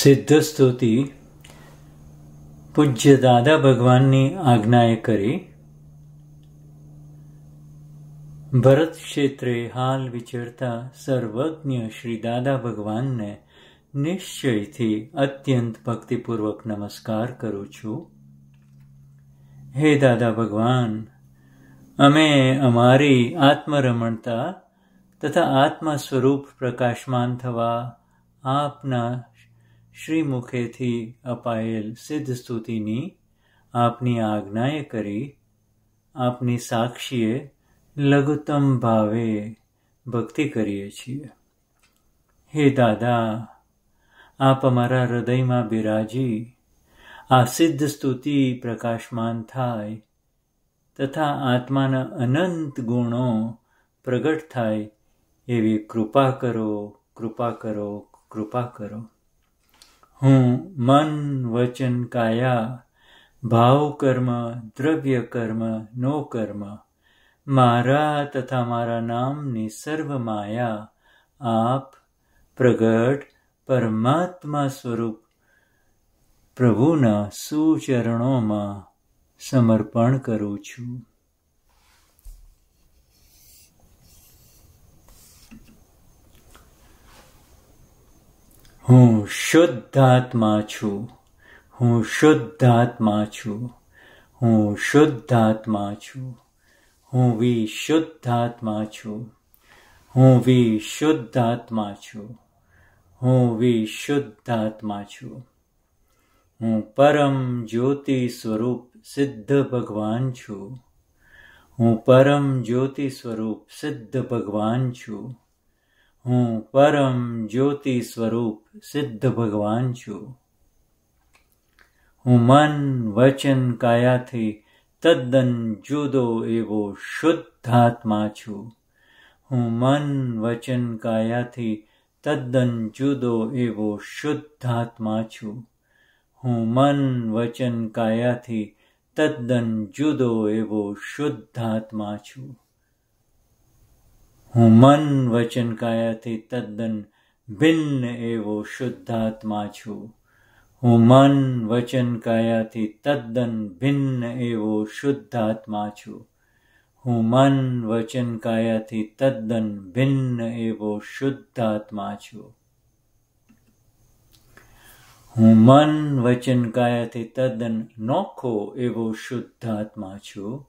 સિદ્ધ સ્તુતિ પૂજ્ય દાદા ભગવાનની આજ્ઞાએ કરી ભરત ક્ષેત્રે હાલ વિચરતા સર્વજ્ઞ શ્રી દાદા ભગવાનને નિશ્ચયથી અત્યંત ભક્તિપૂર્વક નમસ્કાર કરું છું હે દાદા ભગવાન અમે અમારી આત્મરમણતા તથા આત્મા સ્વરૂપ પ્રકાશમાન થવા આપના શ્રી મુખેથી અપાયેલ સિદ્ધ સ્તુતિની આપની આજ્ઞાએ કરી આપની સાક્ષીએ લઘુત્તમ ભાવે ભક્તિ કરીએ છીએ હે દાદા આપ અમારા હૃદયમાં બિરાજી આ સિદ્ધ સ્તુતિ પ્રકાશમાન થાય તથા આત્માના અનંત ગુણો પ્રગટ થાય એવી કૃપા કરો કૃપા કરો કૃપા કરો હું મન વચન કાયા ભાવ કર્મ દ્રવ્ય કર્મ નો કર્મ મારા તથા મારા નામની સર્વ માયા આપ પ્રગટ પરમાત્મા સ્વરૂપ પ્રભુના સુચરણોમાં સમર્પણ કરું છું હું શુદ્ધ આત્મા છું હું શુદ્ધ આત્મા છું હું શુદ્ધ આત્મા છું હું વિશુદ્ધ આત્મા છું હું વિશુદ્ધ આત્મા છું હું વિશુદ્ધ આત્મા છું હું પરમ જ્યોતિ સ્વરૂપ સિદ્ધ ભગવાન છું હું પરમ જ્યોતિ સ્વરૂપ સિદ્ધ ભગવાન છું હું પરમ જ્યોતિ સ્વરૂપ સિદ્ધ ભગવાન છું હું મન વચન કાયાથી તદ્દન જુદો એવો શુદ્ધ આત્મા છું હું મન વચન કાયાથી તદ્દન જુદો એવો શુદ્ધ આત્મા છું હું મન વચન કાયાથી તદ્દન જુદો એવો શુદ્ધ આત્મા છું હું મન વચન કાયાથી તદ્દન ભિન્ન એવો શુદ્ધાત્મા છું હું મન વચન કાયાથી તદ્દન ભિન્ન એવો શુદ્ધાત્મા છું હું મન વચન કાયાથી તદ્દન ભિન્ન એવો શુદ્ધાત્મા છું હું મન વચન કાયાથી તદ્દન નોખો એવો શુદ્ધાત્મા છું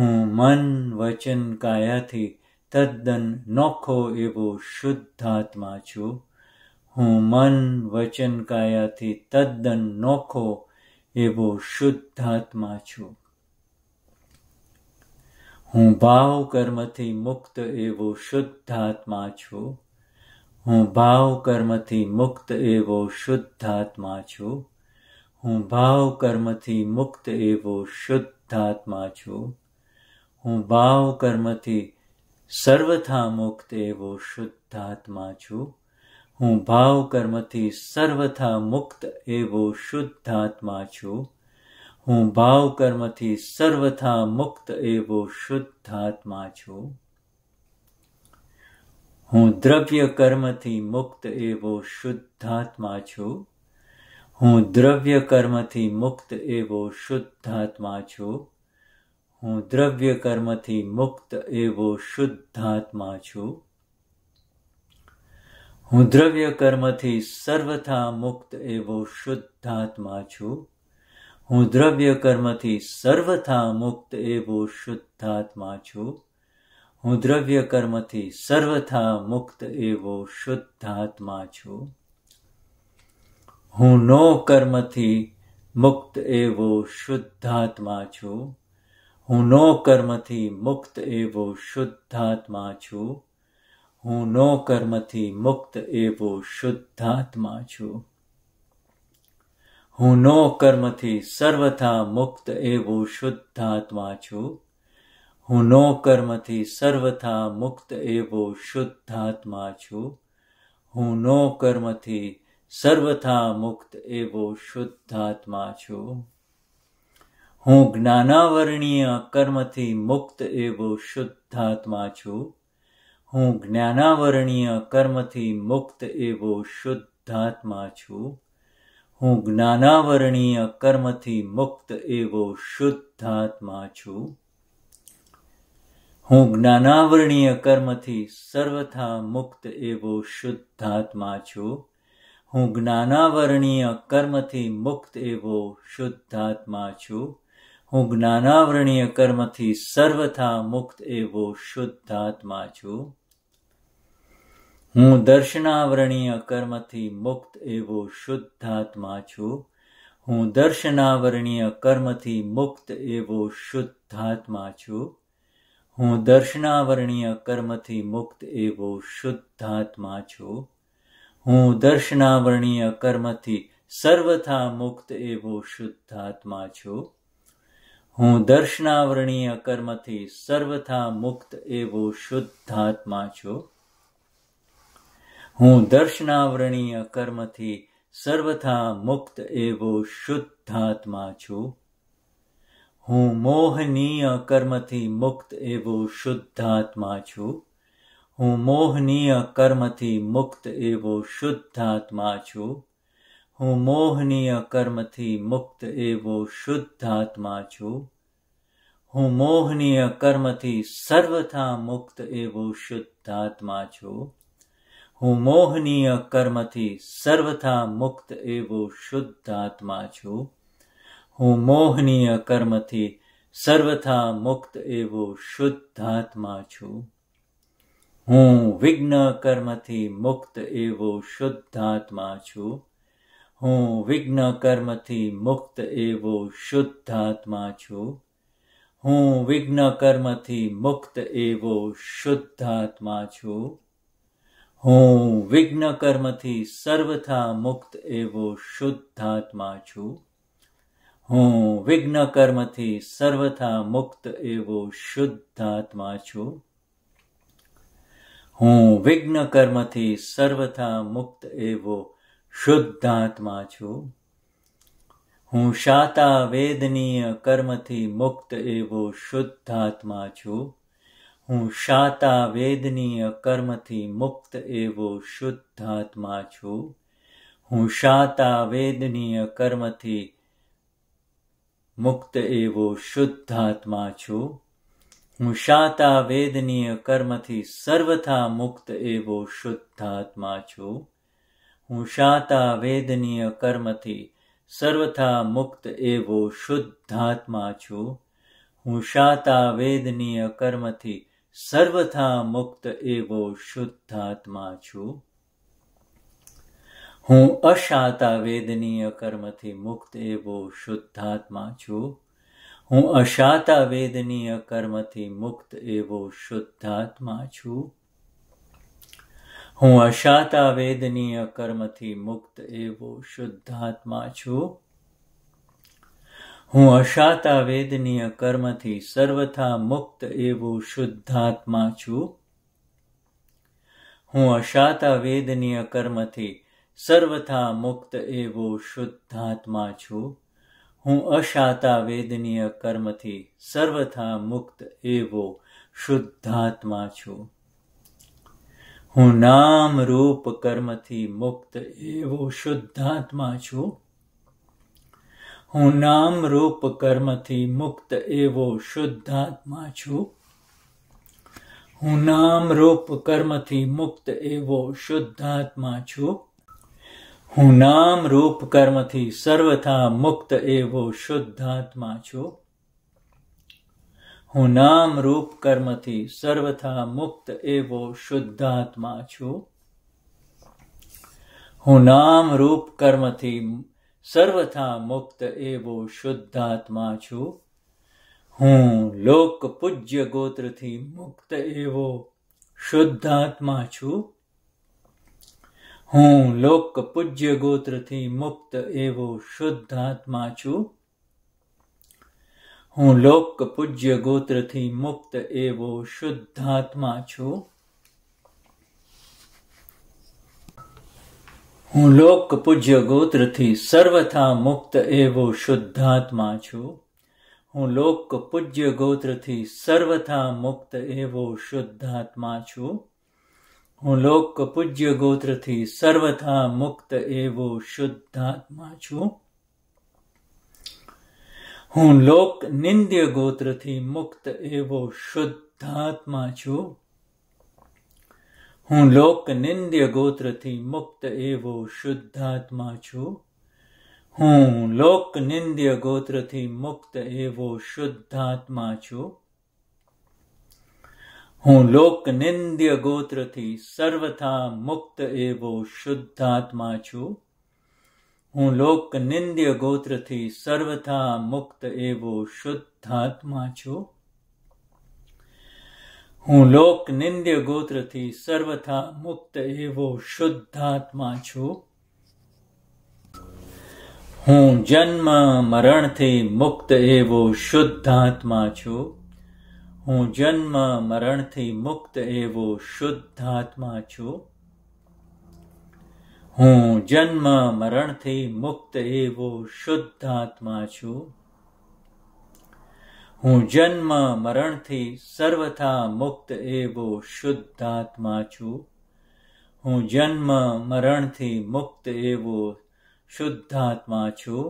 હું મન વચન કાયાથી તદ્દન નોખો એવો શુદ્ધ આત્મા છું હું મન વચન કાયાથી તદ્દન નોખો એવો શુદ્ધ આત્મા છું હું ભાવ કર્મથી મુક્ત એવો શુદ્ધ આત્મા છું હું ભાવ કર્મથી મુક્ત એવો શુદ્ધ આત્મા છું હું ભાવ કર્મથી મુક્ત એવો શુદ્ધ આત્મા છું હું ભાવ કર્મથી સર્વથા મુક્ત એવો શુદ્ધાત્મા છું હું ભાવ કર્મથી સર્વથા મુક્ત એવો શુદ્ધાત્મા છું હું ભાવ કર્મથી સર્વથા મુક્ત એવો શુદ્ધાત્મા છું હું દ્રવ્ય કર્મથી મુક્ત એવો શુદ્ધાત્મા છું હું દ્રવ્ય કર્મથી મુક્ત એવો શુદ્ધાત્મા છું હું દ્રવ્ય કર્મથી મુક્ત એવો શુદ્ધાત્મા છું હું દ્રવ્ય કર્મથી સર્વથા મુક્ત એવો શુદ્ધાત્મા છું હું દ્રવ્ય કર્મથી સર્વથા મુક્ત એવો શુદ્ધાત્મા છું હું દ્રવ્ય કર્મથી સર્વથા મુક્ત એવો શુદ્ધાત્મા છું હું નો કર્મથી મુક્ત એવો શુદ્ધાત્મા છું હું નો કર્મથી મુક્ત એવો શુદ્ધાત્મા છું હું નો કર્મથી મુક્ત એવો શુદ્ધાત્મા છું હું નો કર્મથી સર્વથા મુક્ત એવો શુદ્ધાત્મા છું હું નો કર્મથી સર્વથા મુક્ત એવો શુદ્ધાત્મા છું હું નો કર્મથી સર્વથા મુક્ત એવો શુદ્ધાત્મા છું હું જ્ઞાનાવરણીય કર્મથી મુક્ત એવો શુદ્ધાત્મા છું હું જ્ઞાનાવરણીય કર્મથી મુક્ત એવો શુદ્ધાત્મા છું હું જ્ઞાનાવરણીય કર્મથી મુક્ત એવો શુદ્ધાત્મા છું હું જ્ઞાનાવરણીય કર્મથી સર્વથા મુક્ત એવો શુદ્ધાત્મા છું હું જ્ઞાનાવરણીય કર્મથી મુક્ત એવો શુદ્ધાત્મા છું હું જ્ઞાનાવરણીય કર્મથી સર્વથા મુક્ત એવો શુદ્ધ આત્મા છું હું દર્શનાવરણીય કર્મથી મુક્ત એવો શુદ્ધ આત્મા છું હું દર્શનાવરણીય કર્મથી મુક્ત એવો શુદ્ધ આત્મા છું હું દર્શનાવરણીય કર્મથી મુક્ત એવો શુદ્ધ આત્મા છું હું દર્શનાવરણીય કર્મથી સર્વથા મુક્ત એવો શુદ્ધ આત્મા છું હું દર્શનાવરણીય કર્મથી સર્વથા મુક્ત એવો શુદ્ધાત્મા છું હું દર્શનાવરણીય કર્મથી સર્વથા મુક્ત એવો શુદ્ધાત્મા છું હું મોહનીય કર્મથી મુક્ત એવો શુદ્ધાત્મા છું હું મોહનીય કર્મથી મુક્ત એવો શુદ્ધાત્મા છું હું મોહનીય કર્મથી મુક્ત એવો શુદ્ધ આત્મા છું હું મોહનીય કર્મથી સર્વથા મુક્ત એવો શુદ્ધ આત્મા છું હું મોહનીય કર્મથી સર્વથા મુક્ત એવો શુદ્ધ આત્મા છું હું મોહનીય કર્મથી સર્વથા મુક્ત એવો શુદ્ધ આત્મા છું હું વિઘ્ન કર્મથી મુક્ત એવો શુદ્ધ આત્મા છું હું વિઘ્ન કર્મથી મુક્ત એવો શુદ્ધ આત્મા છું હું વિઘ્ન કર્મથી મુક્ત એવો શુદ્ધ આત્મા છું હું વિઘ્ન કર્મથી સર્વથા મુક્ત એવો શુદ્ધ આત્મા છું હું વિઘ્ન કર્મથી સર્વથા મુક્ત એવો શુદ્ધ આત્મા છું હું વિઘ્ન કર્મથી સર્વથા મુક્ત એવો શુદ્ધાત્મા છું હું શાતા વેદનીય કર્મથી મુક્ત એવો શુદ્ધાત્મા છું હું શાતા વેદનીય કર્મથી મુક્ત એવો શુદ્ધાત્મા છું હું શાતા વેદનીય કર્મથી મુક્ત એવો શુદ્ધાત્મા છું હું શાતા વેદનીય કર્મથી સર્વથા મુક્ત એવો શુદ્ધાત્મા છું હું શાતા વેદનીય કર્મથી સર્વથા મુક્ત એવો શુદ્ધાત્મા છું હું શાતા વેદનીય કર્મથી સર્વથા મુક્ત એવો શુદ્ધાત્મા છું હું અશાતા વેદનીય કર્મથી મુક્ત એવો શુદ્ધાત્મા છું હું અશાતા વેદનીય કર્મથી મુક્ત એવો શુદ્ધાત્મા છું હું અશાતા વેદનીય કર્મથી મુક્ત એવો શુદ્ધાત્મા છું હું અશાતા વેદનીય કર્મથી સર્વથા મુક્ત એવો શુદ્ધાત્મા છું હું અશાતા વેદનીય કર્મથી સર્વથા મુક્ત એવો શુદ્ધાત્મા છું હું અશાતા વેદનીય કર્મથી સર્વથા મુક્ત એવો શુદ્ધાત્મા છું હું નામ રૂપ કર્મથી મુક્ત એવો શુદ્ધાત્મા છું હું નામ રૂપ કર્મથી મુક્ત એવો શુદ્ધાત્મા છું હું નામ રૂપ કર્મથી મુક્ત એવો શુદ્ધાત્મા છું હું નામ રૂપ કર્મથી સર્વથા મુક્ત એવો શુદ્ધાત્મા છું હું નામ રૂપ કર્મથી સર્વથા મુક્ત એવો શુદ્ધાત્મા છું હું નામ રૂપ કર્મથી સર્વથા મુક્ત એવો શુદ્ધાત્મા છું હું લોક પૂજ્ય ગોત્રથી મુક્ત એવો શુદ્ધાત્મા છું હું લોક પૂજ્ય ગોત્રથી મુક્ત એવો શુદ્ધાત્મા છું हूँ लोक पूज्य गोत्र थी मुक्त एवो शुद्धात्मा છું હું લોક પૂજ્ય ગોત્રથી સર્વથા મુક્ત એવો શુદ્ધાત્મા છું હું લોક પૂજ્ય ગોત્રથી સર્વથા મુક્ત એવો શુદ્ધાત્મા છું હું લોક પૂજ્ય ગોત્રથી સર્વથા મુક્ત એવો શુદ્ધાત્મા છું હું લોક નિંદ્ય ગોત્રથી મુક્ત એવો શુદ્ધાત્મા છું હું લોક નિંદ્ય ગોત્રથી મુક્ત એવો શુદ્ધાત્મા છું હું લોક નિંદ્ય ગોત્રથી મુક્ત એવો શુદ્ધાત્મા છું હું લોક નિંદ્ય ગોત્રથી સર્વથા મુક્ત એવો શુદ્ધાત્મા છું હું લોક નિંદ્ય ગોત્રથી સર્વથા મુક્ત એવો શુદ્ધ આત્મા છું હું લોક નિંદ્ય ગોત્રથી સર્વથા મુક્ત એવો શુદ્ધ આત્મા છું હું જન્મ મરણથી મુક્ત એવો શુદ્ધ આત્મા છું હું જન્મ મરણથી મુક્ત એવો શુદ્ધ આત્મા છું હું જન્મ મરણથી મુક્ત એવો શુદ્ધ આત્મા છું હું જન્મ મરણથી સર્વથા મુક્ત એવો શુદ્ધ આત્મા છું હું જન્મ મરણથી મુક્ત એવો શુદ્ધ આત્મા છું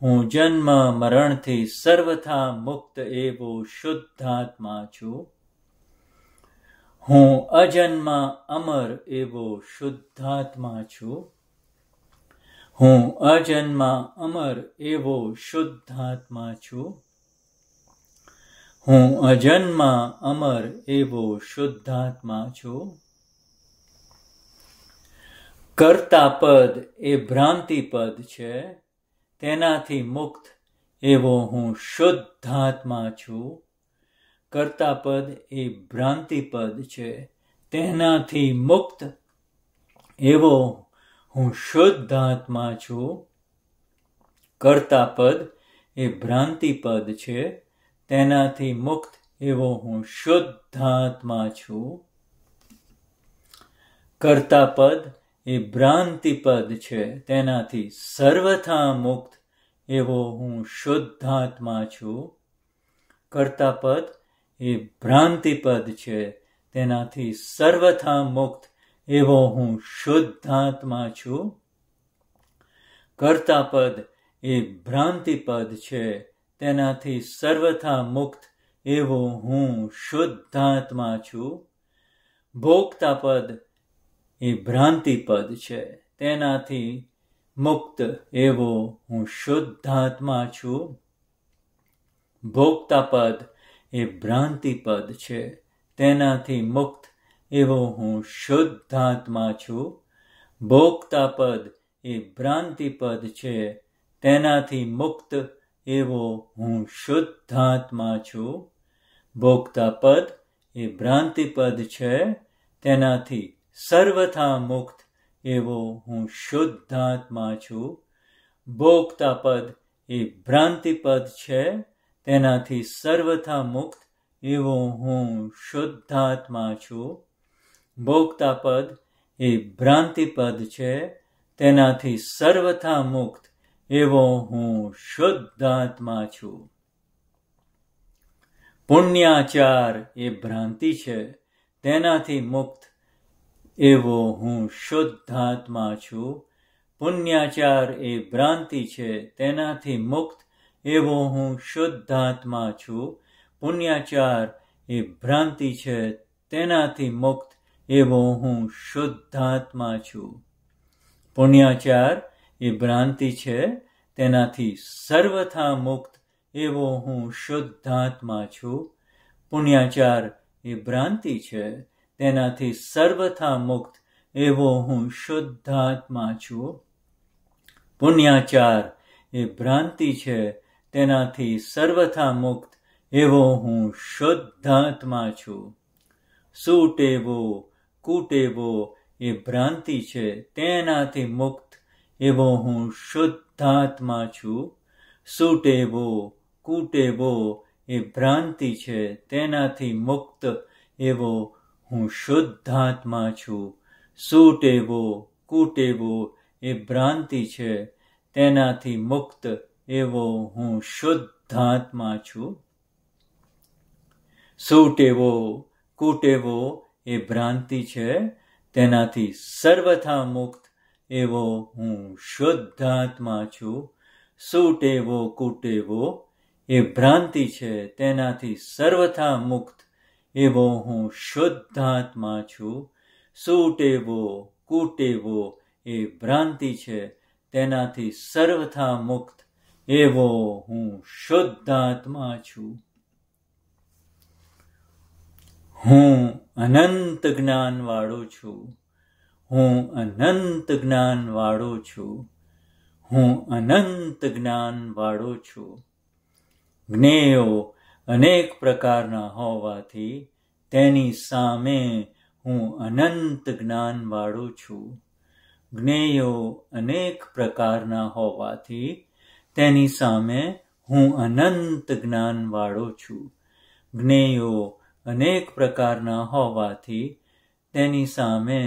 હું જન્મ મરણથી સર્વથા મુક્ત એવો શુદ્ધ આત્મા છું હું અજન્મા અમર એવો શુદ્ધાત્મા છું હું અજન્મ અમર એવો શુદ્ધાત્મા છું હું અજન્મ અમર એવો શુદ્ધાત્મા છું પદ એ ભ્રાંતિ પદ છે તેનાથી મુક્ત એવો હું શુદ્ધાત્મા છું પદ એ ભ્રાંતિપદ છે તેનાથી મુક્ત એવો હું શુદ્ધ આત્મા છું પદ એ ભ્રાંતિપદ છે તેનાથી મુક્ત એવો હું શુદ્ધ આત્મા છું પદ એ ભ્રાંતિપદ છે તેનાથી સર્વથા મુક્ત એવો હું શુદ્ધાત્મા છું કરતા પદ એ ભ્રાંતિપદ છે તેનાથી સર્વથા મુક્ત એવો હું શુદ્ધાત્મા છું કર્તાપદ એ ભ્રાંતિપદ છે તેનાથી સર્વથા મુક્ત એવો હું શુદ્ધાત્મા છું ભોક્તાપદ એ ભ્રાંતિપદ છે તેનાથી મુક્ત એવો હું શુદ્ધાત્મા છું ભોક્તાપદ એ ભ્રાંતિપદ છે તેનાથી મુક્ત એવો હું શુદ્ધ આત્મા છું ભોગતા પદ એ ભ્રાંતિપદ છે તેનાથી મુક્ત એવો હું શુદ્ધ આત્મા છું ભોગતા પદ એ ભ્રાંતિપદ છે તેનાથી સર્વથા મુક્ત એવો હું શુદ્ધ આત્મા છું ભોગતા પદ એ ભ્રાંતિપદ છે તેનાથી સર્વથા મુક્ત એવો હું શુદ્ધાત્મા છું ભોગતા પદ એ ભ્રાંતિ છે તેનાથી સર્વથા મુક્ત એવો હું શુદ્ધાત્મા છું પુણ્યાચાર એ ભ્રાંતિ છે તેનાથી મુક્ત એવો હું શુદ્ધાત્મા છું પુણ્યાચાર એ ભ્રાંતિ છે તેનાથી મુક્ત એવો હું શુદ્ધ આત્મા છું પુણ્યાચાર એ ભ્રાંતિ છે તેનાથી મુક્ત એવો હું શુદ્ધ આત્મા છું પુણ્યાચાર એ ભ્રાંતિ છે તેનાથી સર્વથા મુક્ત એવો હું શુદ્ધ આત્મા છું પુણ્યાચાર એ ભ્રાંતિ છે તેનાથી સર્વથા મુક્ત એવો હું શુદ્ધ આત્મા છું પુણ્યાચાર એ ભ્રાંતિ છે તેનાથી સર્વથા મુક્ત એવો હું શુદ્ધાત્મા છું સૂટેવો કૂટેવો એ ભ્રાંતિ છે તેનાથી મુક્ત એવો હું શુદ્ધાત્મા છું સૂટેવો કૂટેવો એ ભ્રાંતિ છે તેનાથી મુક્ત એવો હું શુદ્ધાત્મા છું સૂટેવો કૂટેવો એ ભ્રાંતિ છે તેનાથી મુક્ત એવો હું શુદ્ધ આત્મા છું સૂટેવો કૂટેવો એ ભ્રાંતિ છે તેનાથી સર્વથા મુક્ત એવો હું શુદ્ધ આત્મા છું સૂટેવો કૂટેવો એ ભ્રાંતિ છે તેનાથી સર્વથા મુક્ત એવો હું શુદ્ધ આત્મા છું સૂટેવો કૂટેવો એ ભ્રાંતિ છે તેનાથી સર્વથા મુક્ત એવો હું શુદ્ધ આત્મા છું હું અનંત જ્ઞાન જ્ઞાનવાળો છું હું અનંત જ્ઞાનવાળો છું હું અનંત જ્ઞાનવાળો છું જ્ઞેયો અનેક પ્રકારના હોવાથી તેની સામે હું અનંત જ્ઞાનવાળો છું જ્ઞેયો અનેક પ્રકારના હોવાથી તેની સામે હું અનંત જ્ઞાનવાળો છું જ્ઞેયો અનેક પ્રકારના હોવાથી તેની સામે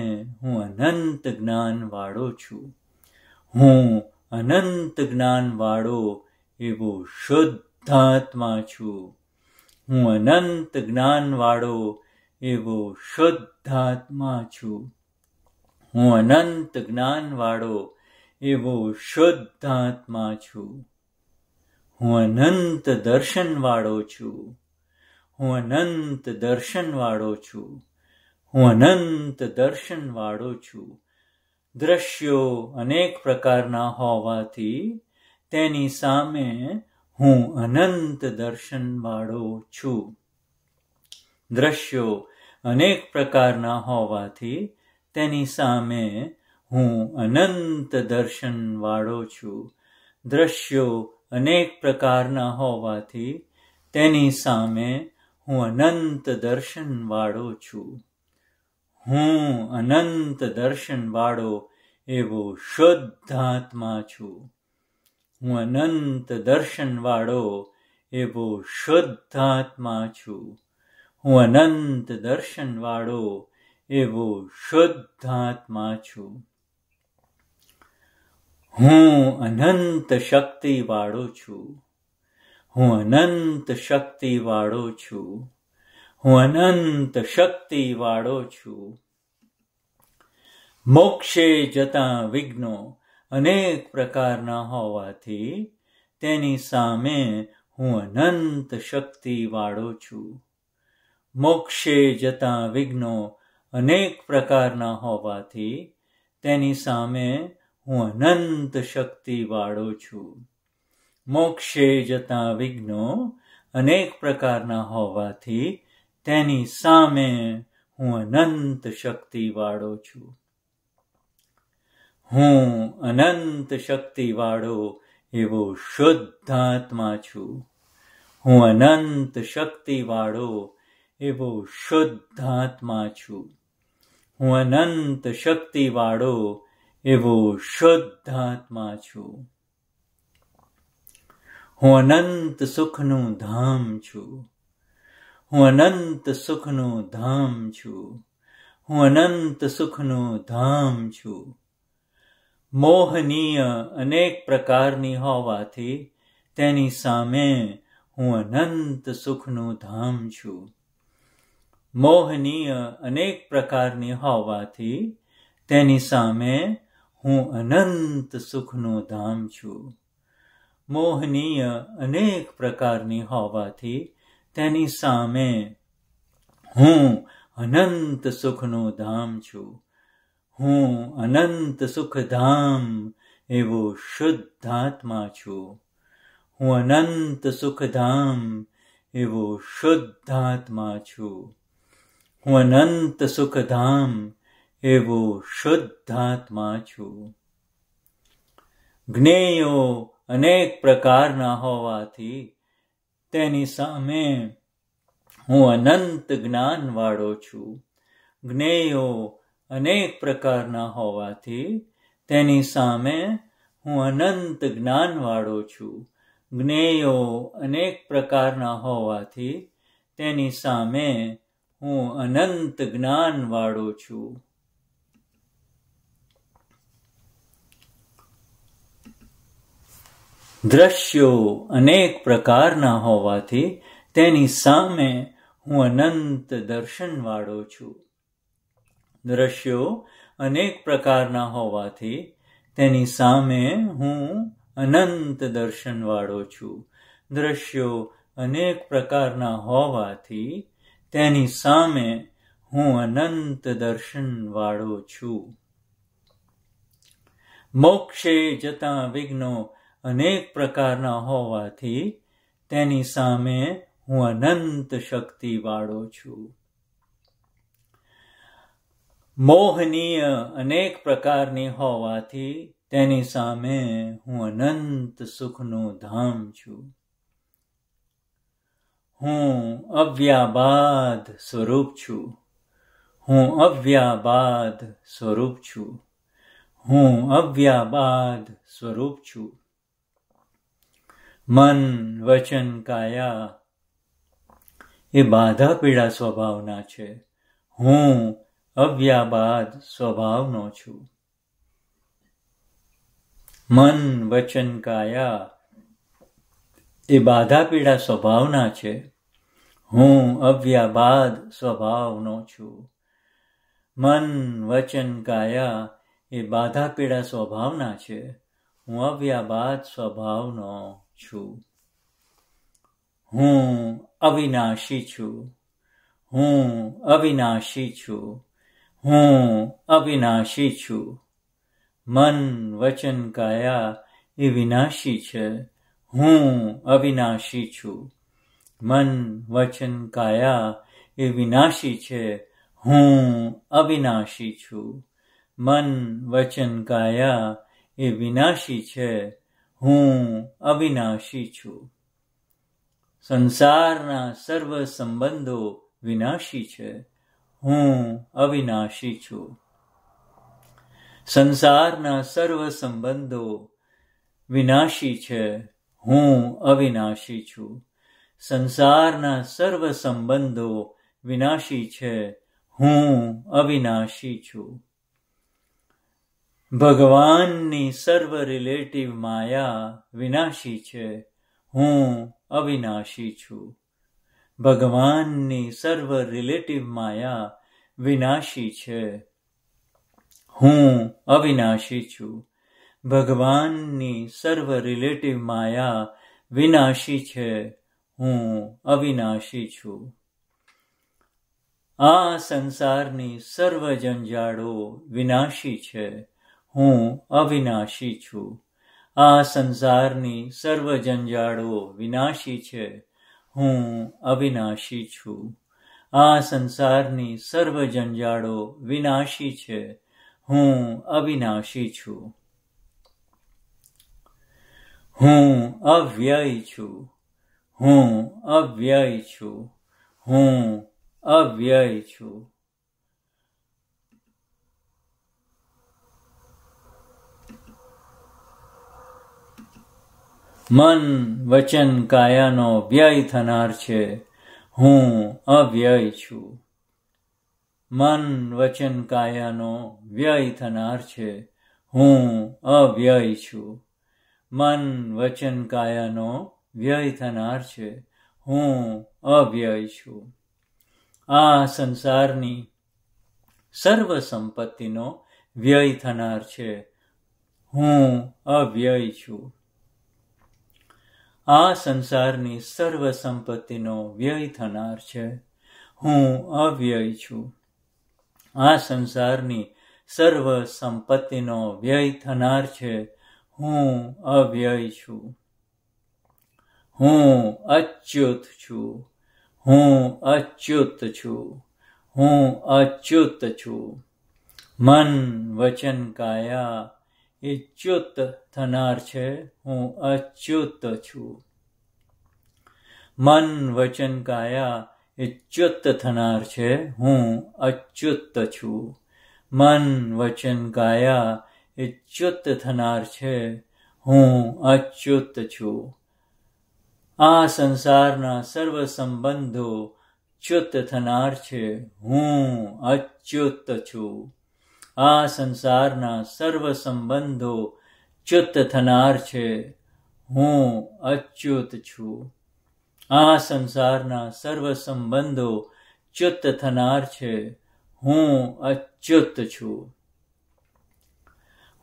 હું અનંત જ્ઞાનવાળો છું હું અનંત જ્ઞાનવાળો એવો શુદ્ધ આત્મા છું હું અનંત જ્ઞાનવાળો એવો શુદ્ધ આત્મા છું હું અનંત જ્ઞાનવાળો એવો શુદ્ધ આત્મા છું હું અનંત દર્શન વાળો છું હું અનંત દર્શન વાળો છું હું અનંત દર્શન વાળો છું દ્રશ્યો અનેક પ્રકારના હોવાથી તેની સામે હું અનંત દર્શનવાળો છું દ્રશ્યો અનેક પ્રકારના હોવાથી તેની સામે હું અનંત દર્શન વાળો છું દ્રશ્યો અનેક પ્રકારના હોવાથી તેની સામે હું અનંત દર્શન વાળો છું હું અનંત દર્શન વાળો એવો શુદ્ધ આત્મા છું હું અનંત દર્શનવાળો એવો શુદ્ધ આત્મા છું હું અનંત દર્શનવાળો એવો શુદ્ધ આત્મા છું હું અનંત શક્તિવાળો છું હું અનંત શક્તિવાળો છું હું અનંત શક્તિવાળો છું મોક્ષે જતા વિઘ્નો અનેક પ્રકારના હોવાથી તેની સામે હું અનંત શક્તિવાળો છું મોક્ષે જતા વિઘ્નો અનેક પ્રકારના હોવાથી તેની સામે હું અનંત શક્તિવાળો છું મોક્ષે જતા વિઘ્નો અનેક પ્રકારના હોવાથી તેની સામે હું અનંત શક્તિવાળો છું હું અનંત શક્તિવાળો એવો શુદ્ધ આત્મા છું હું અનંત શક્તિવાળો એવો શુદ્ધ આત્મા છું હું અનંત શક્તિવાળો એવો શુદ્ધ આત્મા છું હું અનંત સુખનું ધામ છું હું અનંત સુખનું ધામ છું હું અનંત સુખનું ધામ છું મોહનીય અનેક પ્રકારની હોવાથી તેની સામે હું અનંત સુખનું ધામ છું મોહનીય અનેક પ્રકારની હોવાથી તેની સામે હું અનંત સુખનું ધામ છું મોહનીય અનેક પ્રકારની હોવાથી તેની સામે હું અનંત સુખનું ધામ છું હું અનંત સુખધામ એવો શુદ્ધ આત્મા છું હું અનંત સુખધામ એવો શુદ્ધ આત્મા છું હું અનંત સુખધામ એવો શુદ્ધાત્મા છું જ્ઞેયો અનેક પ્રકારના હોવાથી તેની સામે હું અનંત જ્ઞાન વાળો છું જ્ઞેયો અનેક પ્રકારના હોવાથી તેની સામે હું અનંત જ્ઞાન વાળો છું જ્ઞેયો અનેક પ્રકારના હોવાથી તેની સામે હું અનંત જ્ઞાન વાળો છું દ્રશ્યો અનેક પ્રકારના હોવાથી તેની સામે હું અનંત દર્શનવાળો છું દ્રશ્યો અનેક પ્રકારના હોવાથી તેની સામે હું અનંત દર્શનવાળો છું દ્રશ્યો અનેક પ્રકારના હોવાથી તેની સામે હું અનંત દર્શનવાળો છું મોક્ષે જતા વિઘ્નો અનેક પ્રકાર ન હોવા થી તેની સામે હું અનંત શક્તિ વાળો છું મોહનીય અનેક પ્રકારની હોવા થી તેની સામે હું અનંત સુખનો ધામ છું હું અવ્યાબાદ સ્વરૂપ છું હું અવ્યાબાદ સ્વરૂપ છું હું અવ્યાબાદ સ્વરૂપ છું મન વચન કાયા એ બાધા પીડા સ્વભાવના છે હું અવ્યાબાદ સ્વભાવનો છું મન વચન કાયા એ બાધા પીડા સ્વભાવના છે હું અવ્યાબાદ સ્વભાવનો છું મન વચન કાયા એ બાધા પીડા સ્વભાવના છે હું અવ્યાબાદ સ્વભાવનો છું હું અવિનાશી છું હું અવિનાશી છું હું અવિનાશી છું મન વચન કાયા એ વિનાશી છે હું અવિનાશી છું મન વચન કાયા એ વિનાશી છે હું અવિનાશી છું મન વચન કાયા એ વિનાશી છે હું અવિનાશી છું સંસારના સર્વ સંબંધો વિનાશી છે હું અવિનાશી છું સંસારના સર્વ સંબંધો વિનાશી છે હું અવિનાશી છું સંસારના સર્વ સંબંધો વિનાશી છે હું અવિનાશી છું ભગવાનની સર્વ રિલેટિવ માયા વિનાશી છે હું અવિનાશી છું ભગવાનની સર્વ રિલેટિવ માયા વિનાશી છે હું અવિનાશી છું ભગવાનની સર્વ રિલેટિવ માયા વિનાશી છે હું અવિનાશી છું આ સંસારની સર્વ જંજાળો વિનાશી છે હું અવિનાશી છું આ સંસારની સર્વ જંજાળો વિનાશી છે હું અવિનાશી છું આ સંસારની સર્વ જંજાળો વિનાશી છે હું અવિનાશી છું હું અવ્યય છું હું અવ્યય છું હું અવ્યય છું મન વચન કાયાનો વ્યય થનાર છે હું અવ્યય છું મન વચન કાયાનો વ્યય થનાર છે હું અવ્યય છું મન વચન કાયાનો વ્યય થનાર છે હું અવ્યય છું આ સંસારની સર્વ સંપત્તિનો વ્યય થનાર છે હું અવ્યય છું આ સંસારની સર્વ સંપત્તિનો વ્યય થનાર છે હું અવ્યય છું આ સંસારની સર્વ સંપત્તિનો વ્યય થનાર છે હું અવ્યય છું હું અચ્યુત છું હું અચ્યુત છું હું અચ્યુત છું મન વચન કાયા એ ચ્યુત થનાર છે હું અચ્યુત છું મન વચન કાયા એ ચ્યુત થનાર છે હું અચ્યુત છું મન વચન કાયા એ ચ્યુત થનાર છે હું અચ્યુત છું આ સંસારના સર્વ સંબંધો ચ્યુત થનાર છે હું અચ્યુત છું આ સંસારના સર્વ સંબંધો ચ્યુત થનાર છે હું અચ્યુત છું આ સંસારના સર્વ સંબંધો ચ્યુત થનાર છે હું અચ્યુત છું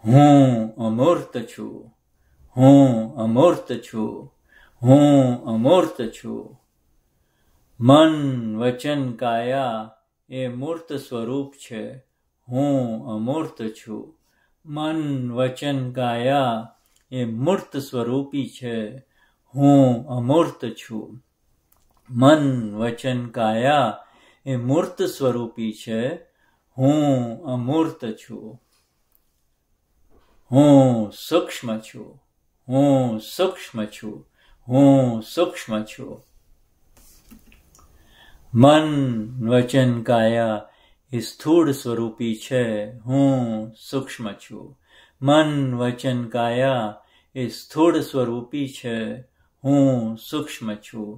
હું અમૂર્ત છું હું અમૂર્ત છું હું અમૂર્ત છું મન વચન કાયા એ મૂર્ત સ્વરૂપ છે હું અમૂર્ત છું મન વચન ગાયા એ મૂર્ત સ્વરૂપી છે હું અમૂર્ત છું મન વચન કાયા એ મૂર્ત સ્વરૂપી છે હું અમૂર્ત છું હું સૂક્ષ્મ છું હું સૂક્ષ્મ છું હું સૂક્ષ્મ છું મન વચન કાયા એ સ્થૂળ સ્વરૂપી છે હું સૂક્ષ્મ છું મન વચન કાયા એ સ્થૂળ સ્વરૂપી છે હું સૂક્ષ્મ છું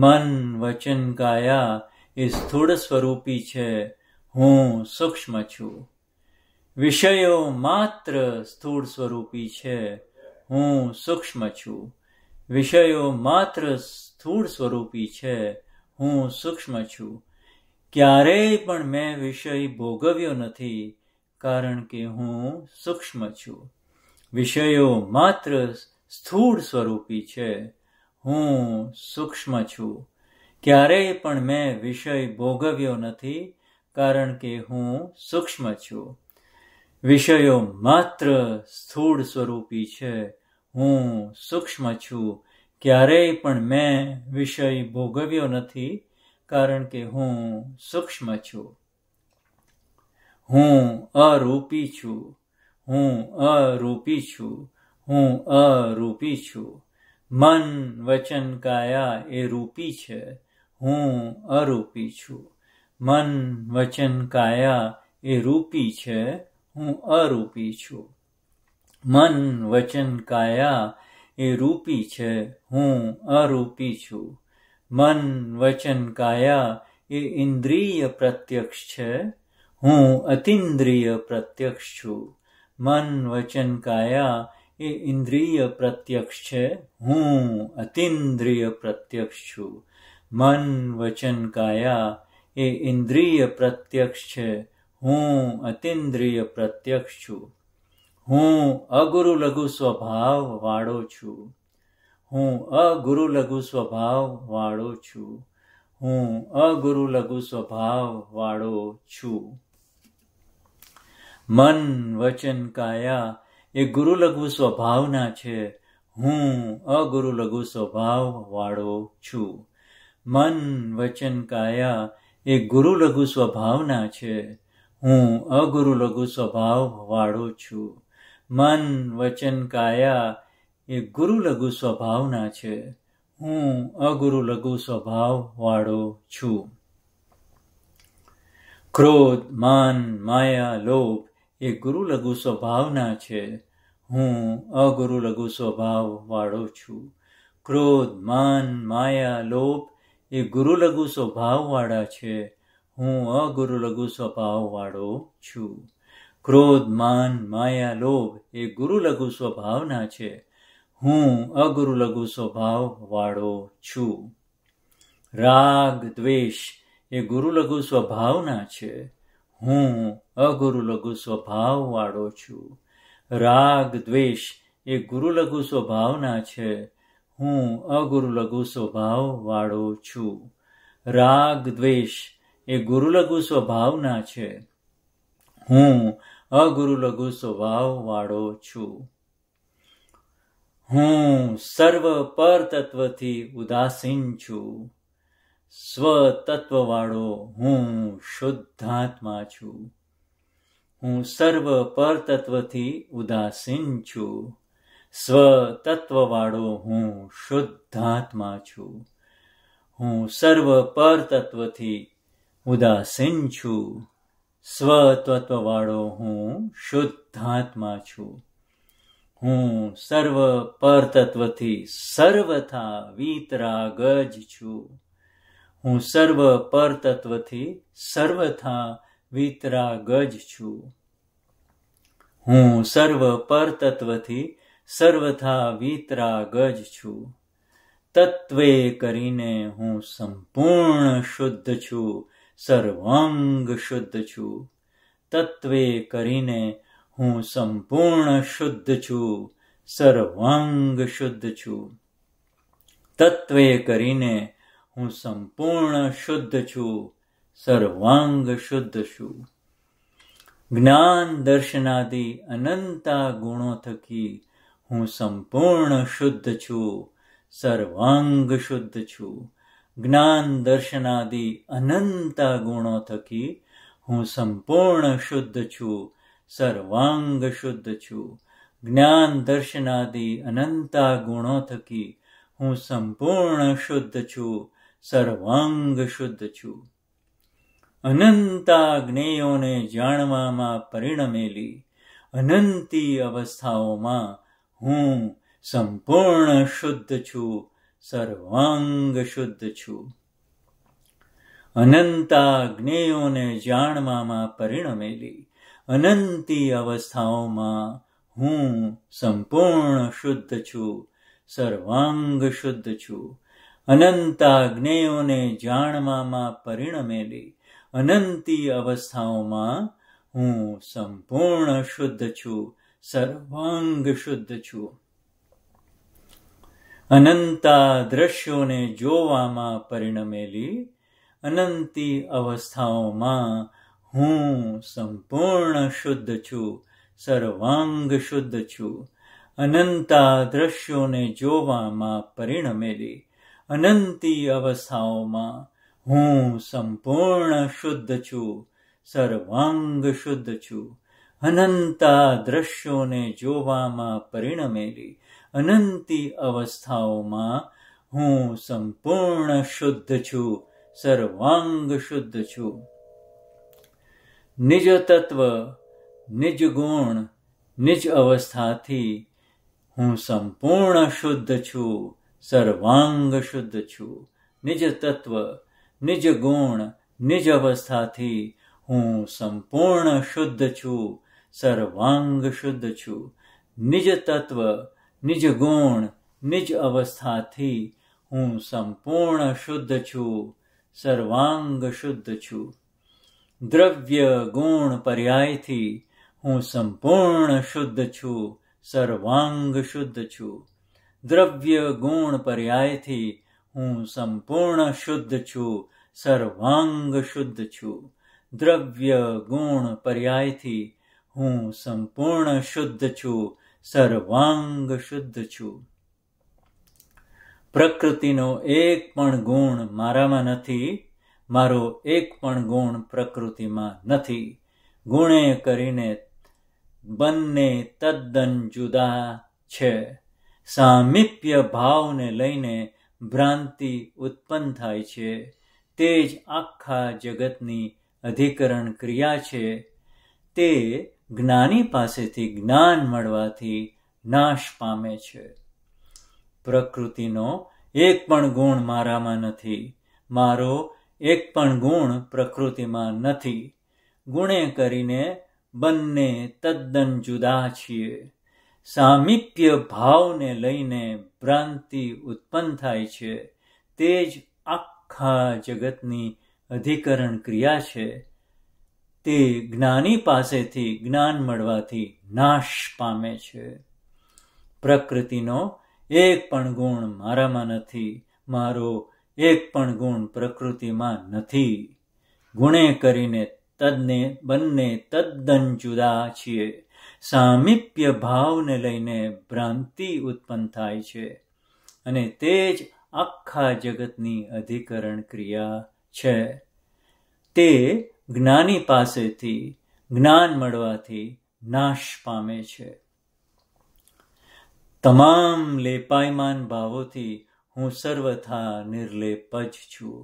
મન વચન કાયા એ સ્થૂળ સ્વરૂપી છે હું સૂક્ષ્મ છું વિષયો માત્ર સ્થૂળ સ્વરૂપી છે હું સૂક્ષ્મ છું વિષયો માત્ર સ્થૂળ સ્વરૂપી છે હું સૂક્ષ્મ છું ક્યારેય પણ મેં વિષય ભોગવ્યો નથી કારણ કે હું સૂક્ષ્મ છું વિષયો માત્ર સ્થૂળ સ્વરૂપી છે હું સૂક્ષ્મ છું ક્યારેય પણ મેં વિષય ભોગવ્યો નથી કારણ કે હું સૂક્ષ્મ છું વિષયો માત્ર સ્થૂળ સ્વરૂપી છે હું સૂક્ષ્મ છું ક્યારેય પણ મેં વિષય ભોગવ્યો નથી કારણ કે હું સૂક્ષ્મ છું હું અરૂપી છું હું અરૂપી છું હું અરૂપી છું મન વચન કાયા એ રૂપી છે હું અરૂપી છું મન વચન કાયા એ રૂપી છે હું અરૂપી છું મન વચન કાયા એ રૂપી છે હું અરૂપી છું મન વચન કાયા એ ઇન્દ્રિય પ્રત્યક્ષ છે હું અતિન્દ્રિય પ્રત્યક્ષ છું મન વચન કાયા એ ઇન્દ્રિય પ્રત્યક્ષ છે હું અતિન્દ્રિય પ્રત્યક્ષ છું મન વચન કાયા એ ઇન્દ્રિય પ્રત્યક્ષ છે હું અતિન્દ્રિય પ્રત્યક્ષ છું હું અગુરુ લઘુ સ્વભાવ વાળો છું હું અગુરુ લઘુ સ્વભાવ વાળો છું હું અગુરુ લઘુ સ્વભાવ વાળો છું મન વચન કાયા એ ગુરુ લઘુ સ્વભાવના છે હું અગુરુ લઘુ સ્વભાવ વાળો છું મન વચન કાયા એ ગુરુ લઘુ સ્વભાવના છે હું અગુરુ લઘુ સ્વભાવ વાળો છું મન વચન કાયા એ ગુરુ લઘુ સ્વભાવના છે હું અગુરુ લઘુ સ્વભાવવાળો છું ક્રોધ માન માયા લોભ એ ગુરુ લઘુ સ્વભાવના છે હું અગુરુ લઘુ સ્વભાવ વાળો છું ક્રોધ માન માયા લોભ એ ગુરુ લઘુ સ્વભાવવાળા છે હું અગુરુ લઘુ સ્વભાવવાળો છું ક્રોધ માન માયા લોભ એ ગુરુ લઘુ સ્વભાવના છે હું અગુરુલઘુ સ્વભાવ વાળો છું રાગ દ્વેષ એ ગુરુલઘુ સ્વભાવના છે હું અગુરુલઘુ સ્વભાવ વાળો છું રાગ દ્વેષ એ ગુરુલઘુ સ્વભાવના છે હું અગુરુલઘુ સ્વભાવ વાળો છું રાગ દ્વેષ એ ગુરુલઘુ સ્વભાવના છે હું અગુરુલઘુ સ્વભાવ વાળો છું હું સર્વ પરતત્વથી ઉદાસીન છું સ્વતત્વવાળો હું શુદ્ધાત્મા છું હું સર્વ પરતત્વથી ઉદાસીન છું સ્વતત્વવાળો હું શુદ્ધાત્મા છું હું સર્વ પરતત્વથી ઉદાસીન છું સ્વતત્વવાળો હું શુદ્ધાત્મા છું હું સર્વ પરતત્વથી સર્વથા વીતરાગ જ છું હું સર્વ પરતત્વથી સર્વથા વીતરાગ જ છું હું સર્વ પરતત્વથી સર્વથા વીતરાગ જ છું તત્વે કરીને હું સંપૂર્ણ શુદ્ધ છું સર્વાંગ શુદ્ધ છું તત્વે કરીને હું સંપૂર્ણ શુદ્ધ છું સર્વાંગ શુદ્ધ છું તત્વે કરીને હું સંપૂર્ણ શુદ્ધ છું સર્વાંગ શુદ્ધ છું જ્ઞાન દર્શનાદિ અનંતા ગુણો થકી હું સંપૂર્ણ શુદ્ધ છું સર્વાંગ શુદ્ધ છું જ્ઞાન દર્શનાદિ અનંતા ગુણો થકી હું સંપૂર્ણ શુદ્ધ છું સર્વાંગ શુદ્ધ છું જ્ઞાન દર્શનાદિ અનંતા ગુણો થકી હું સંપૂર્ણ શુદ્ધ છું સર્વાંગ શુદ્ધ છું અનંતા જ્ઞેયોને જાણવામાં પરિણમેલી અનંતી અવસ્થાઓમાં હું સંપૂર્ણ શુદ્ધ છું સર્વાંગ શુદ્ધ છું અનંતા જ્ઞેયોને જાણવામાં પરિણમેલી અનંતી અવસ્થાઓમાં હું સંપૂર્ણ શુદ્ધ છું સર્વાંગ શુદ્ધ છું અનંત આગ્નેયોને જાણવામાં પરિણમેલી અનંતી અવસ્થાઓમાં હું સંપૂર્ણ શુદ્ધ છું સર્વાંગ શુદ્ધ છું અનંતા દ્રશ્યોને જોવામાં પરિણમેલી અનંતી અવસ્થાઓમાં હું સંપૂર્ણ શુદ્ધ છું સર્વાંગ શુદ્ધ છું અનંતા દ્રશ્યોને જોવામાં પરિણમેલી અનંતી અવસ્થાઓમાં હું સંપૂર્ણ શુદ્ધ છું સર્વાંગ શુદ્ધ છું અનંતા દ્રશ્યોને જોવામાં પરિણમેલી અનંતી અવસ્થાઓમાં હું સંપૂર્ણ શુદ્ધ છું સર્વાંગ શુદ્ધ છું નિજ તત્વ નિજ ગુણ નિજ અવસ્થાથી હું સંપૂર્ણ શુદ્ધ છું સર્વાંગ શુદ્ધ છું નિજ તત્વ નિજ ગુણ નિજ અવસ્થાથી હું સંપૂર્ણ શુદ્ધ છું સર્વાંગ શુદ્ધ છું નિજ તત્વ નિજ ગુણ નિજ અવસ્થાથી હું સંપૂર્ણ શુદ્ધ છું સર્વાંગ શુદ્ધ છું દ્રવ્ય ગુણ પર્યાયથી હું સંપૂર્ણ શુદ્ધ છું સર્વાંગ શુદ્ધ છું દ્રવ્ય ગુણ પર્યાયથી હું સંપૂર્ણ શુદ્ધ છું સર્વાંગ શુદ્ધ છું દ્રવ્ય ગુણ પર્યાયથી હું સંપૂર્ણ શુદ્ધ છું સર્વાંગ શુદ્ધ છું પ્રકૃતિનો એક પણ ગુણ મારામાં નથી મારો એક પણ ગુણ પ્રકૃતિમાં નથી ગુણે કરીને બંને તદ્દન જુદા છે સામીપ્ય ભાવને લઈને ભ્રાંતિ ઉત્પન્ન થાય છે તે જ આખા જગતની અધિકરણ ક્રિયા છે તે જ્ઞાની પાસેથી જ્ઞાન મળવાથી નાશ પામે છે પ્રકૃતિનો એક પણ ગુણ મારામાં નથી મારો એક પણ ગુણ પ્રકૃતિમાં નથી ગુણે કરીને બંને તદ્દન જુદા છીએ સામીપ્ય ભાવને લઈને ભ્રાંતિ ઉત્પન્ન થાય છે તે જ આખા જગતની અધિકરણ ક્રિયા છે તે જ્ઞાની પાસેથી જ્ઞાન મળવાથી નાશ પામે છે પ્રકૃતિનો એક પણ ગુણ મારામાં નથી મારો એક પણ ગુણ પ્રકૃતિમાં નથી ગુણે કરીને તદને બંને તદ્દન જુદા છીએ સામીપ્ય ભાવને લઈને ભ્રાંતિ ઉત્પન્ન થાય છે અને તે જ આખા જગતની અધિકરણ ક્રિયા છે તે જ્ઞાની પાસેથી જ્ઞાન મળવાથી નાશ પામે છે તમામ લેપાયમાન ભાવોથી હું સર્વથા નિર્લેપ જ છું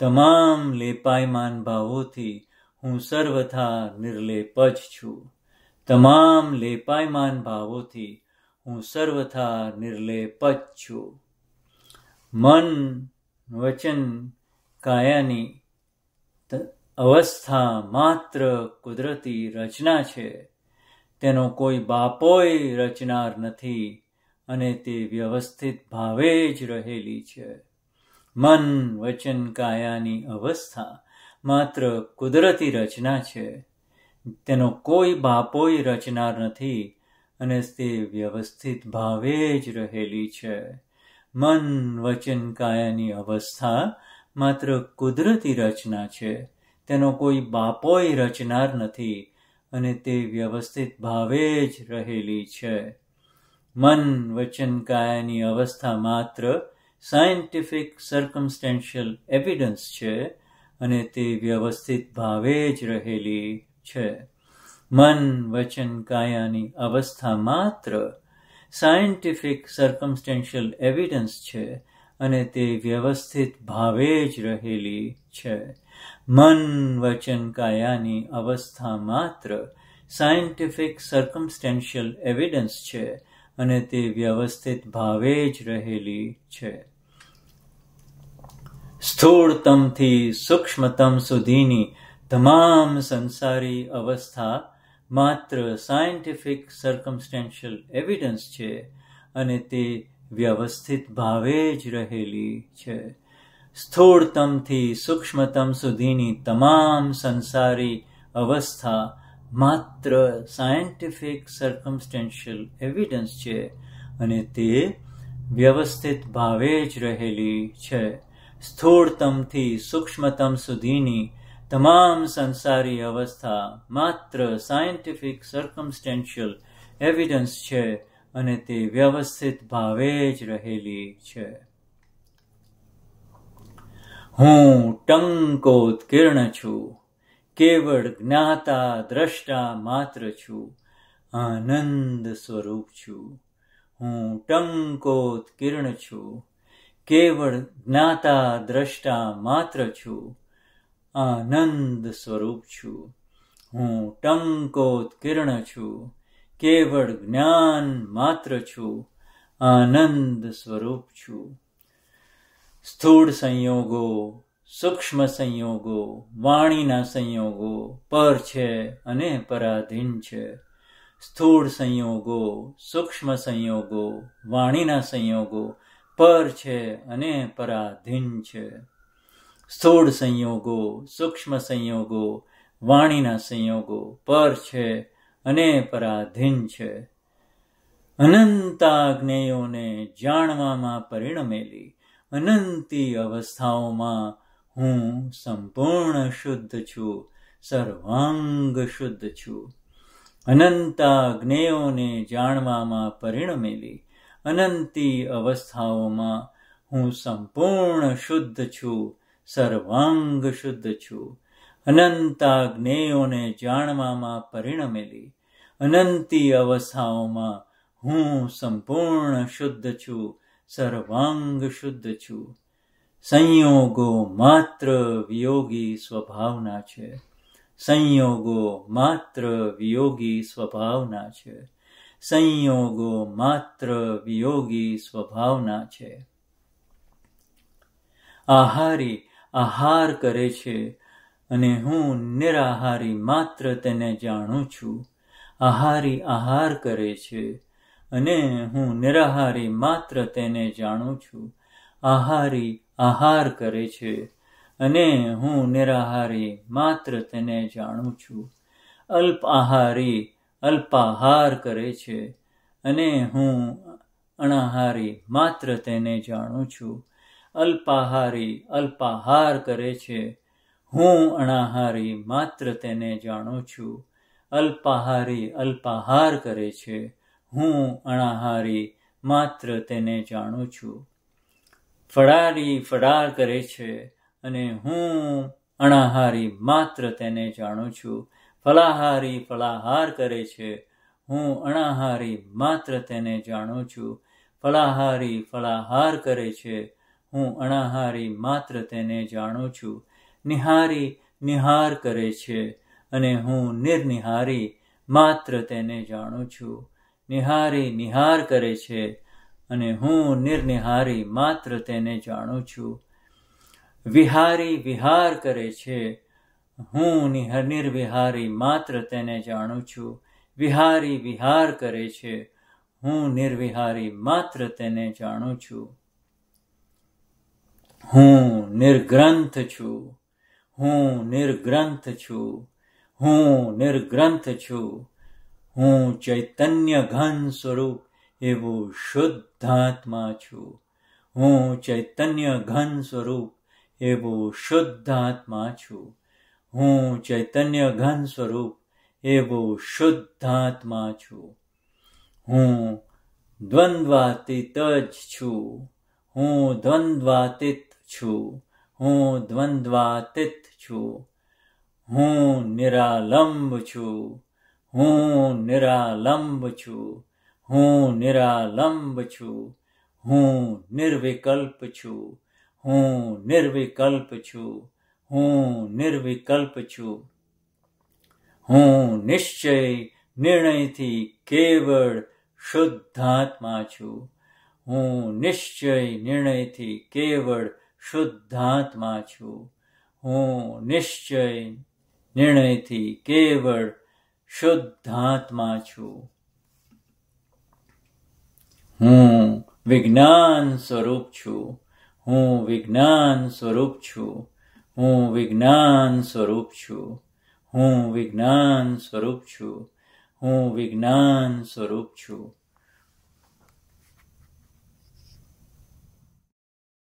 તમામ લેપાયમાન ભાવોથી હું સર્વથા નિર્લેપ જ છું તમામ લેપાયમાન ભાવોથી હું સર્વથા નિર્લેપ જ છું મન વચન કાયાની અવસ્થા માત્ર કુદરતી રચના છે તેનો કોઈ બાપોય રચનાર નથી અને તે વ્યવસ્થિત ભાવે જ રહેલી છે મન વચન કાયાની અવસ્થા માત્ર કુદરતી રચના છે તેનો કોઈ બાપોય રચનાર નથી અને તે વ્યવસ્થિત ભાવે જ રહેલી છે મન વચન કાયાની અવસ્થા માત્ર કુદરતી રચના છે તેનો કોઈ બાપોય રચનાર નથી અને તે વ્યવસ્થિત ભાવે જ રહેલી છે મન વચન કાયાની અવસ્થા માત્ર સાયન્ટિફિક સર્કમસ્ટેન્શિયલ એવિડન્સ છે અને તે વ્યવસ્થિત ભાવે જ રહેલી છે મન વચન કાયાની અવસ્થા માત્ર સાયન્ટિફિક સર્કમસ્ટેન્શિયલ એવિડન્સ છે અને તે વ્યવસ્થિત ભાવે જ રહેલી છે મન વચન કાયાની અવસ્થા માત્ર સાયન્ટિફિક સર્કમસ્ટેન્શિયલ એવિડન્સ છે અને તે વ્યવસ્થિત ભાવે જ રહેલી છે સ્થૂળતમથી સૂક્ષ્મતમ સુધીની તમામ સંસારી અવસ્થા માત્ર સાયન્ટિફિક સર્કમસ્ટેન્શિયલ એવિડન્સ છે અને તે વ્યવસ્થિત ભાવે જ રહેલી છે સ્થૂળતમથી સૂક્ષ્મતમ સુધીની તમામ સંસારી અવસ્થા માત્ર સાયન્ટિફિક સર્કમસ્ટેન્શિયલ એવિડન્સ છે અને તે વ્યવસ્થિત ભાવે જ રહેલી છે સ્થૂળતમથી સૂક્ષ્મતમ સુધીની તમામ સંસારી અવસ્થા માત્ર સાયન્ટિફિક સર્કમસ્ટેન્શિયલ એવિડન્સ છે અને તે વ્યવસ્થિત ભાવે જ રહેલી છે હું ટંકો ઉત્કીર્ણ છું કેવળ જ્ઞાતા દ્રષ્ટા માત્ર છું આનંદ સ્વરૂપ છું હું ટંકોત કિરણ છું કેવળ જ્ઞાતા દ્રષ્ટા માત્ર છું આનંદ સ્વરૂપ છું હું ટંકોત કિરણ છું કેવળ જ્ઞાન માત્ર છું આનંદ સ્વરૂપ છું સ્થૂળ સંયોગો સૂક્ષ્મ સંયોગો વાણીના સંયોગો પર છે અને પરાધીન છે સ્થૂળ સંયોગો સૂક્ષ્મ સંયોગો વાણીના સંયોગો પર છે અને પરાધીન છે સ્થૂળ સંયોગો સૂક્ષ્મ સંયોગો વાણીના સંયોગો પર છે અને પરાધીન છે અનંતાગ્નેયોને જાણવામાં પરિણમેલી અનંતી અવસ્થાઓમાં હું સંપૂર્ણ શુદ્ધ છું સર્વાંગ શુદ્ધ છું અનંતા જ્ઞેયોને જાણવામાં પરિણમેલી અનંતી અવસ્થાઓમાં હું સંપૂર્ણ શુદ્ધ છું સર્વાંગ શુદ્ધ છું અનંતા જ્ઞેયોને જાણવામાં પરિણમેલી અનંતી અવસ્થાઓમાં હું સંપૂર્ણ શુદ્ધ છું સર્વાંગ શુદ્ધ છું સંયોગો માત્ર વિયોગી સ્વભાવના છે સંયોગો માત્ર વિયોગી સ્વભાવના છે સંયોગો માત્ર વિયોગી સ્વભાવના છે આહારી આહાર કરે છે અને હું નિરાહારી માત્ર તેને જાણું છું આહારી આહાર કરે છે અને હું નિરાહારી માત્ર તેને જાણું છું આહારી આહાર કરે છે અને હું નિરાહારી માત્ર તેને જાણું છું અલ્પ આહારી અલ્પાહાર કરે છે અને હું અણાહારી માત્ર તેને જાણું છું અલ્પાહારી અલ્પાહાર કરે છે હું અણાહારી માત્ર તેને જાણું છું અલ્પાહારી અલ્પાહાર કરે છે હું અણાહારી માત્ર તેને જાણું છું ફળારી ફડાર કરે છે અને હું અણાહારી માત્ર તેને જાણું છું ફલાહારી ફલાહાર કરે છે હું અણાહારી માત્ર તેને જાણું છું ફલાહારી ફલાહાર કરે છે હું અણાહારી માત્ર તેને જાણું છું નિહારી નિહાર કરે છે અને હું નિર્નિહારી માત્ર તેને જાણું છું નિહારી નિહાર કરે છે અને હું નિર્નિહારી માત્ર તેને જાણું છું વિહારી વિહાર કરે છે હું નિર્વિહારી માત્ર તેને જાણું છું વિહારી વિહાર કરે છે હું નિર્વિહારી માત્ર તેને જાણું છું હું નિર્ગ્રંથ છું હું નિર્ગ્રંથ છું હું નિર્ગ્રંથ છું હું ચૈતન્ય ઘન સ્વરૂપ એવો શુદ્ધાત્મા છું હું ચૈતન્ય ઘન સ્વરૂપ એવો શુદ્ધાત્મા છું હું ચૈતન્ય ઘન સ્વરૂપ એવો શુદ્ધાત્મા છું હું દ્વંદ્વાતીત જ છું હું દ્વંદ્વાતીત છું હું દ્વંદ્વાતીત છું હું નિરાલંબ છું હું નિરાલંબ છું હું નિરાલંબ છું હું નિર્વિકલ્પ છું હું નિર્વિકલ્પ છું હું નિર્વિકલ્પ છું હું નિશ્ચય નિર્ણયથી કેવળ શુદ્ધાત્મા છું હું નિશ્ચય નિર્ણયથી કેવળ શુદ્ધાત્મા છું હું નિશ્ચય નિર્ણયથી કેવળ શુદ્ધાત્મા છું હું વિજ્ઞાન સ્વરૂપ છું હું વિજ્ઞાન સ્વરૂપ છું હું વિજ્ઞાન સ્વરૂપ છું હું વિજ્ઞાન સ્વરૂપ છું હું વિજ્ઞાન સ્વરૂપ છું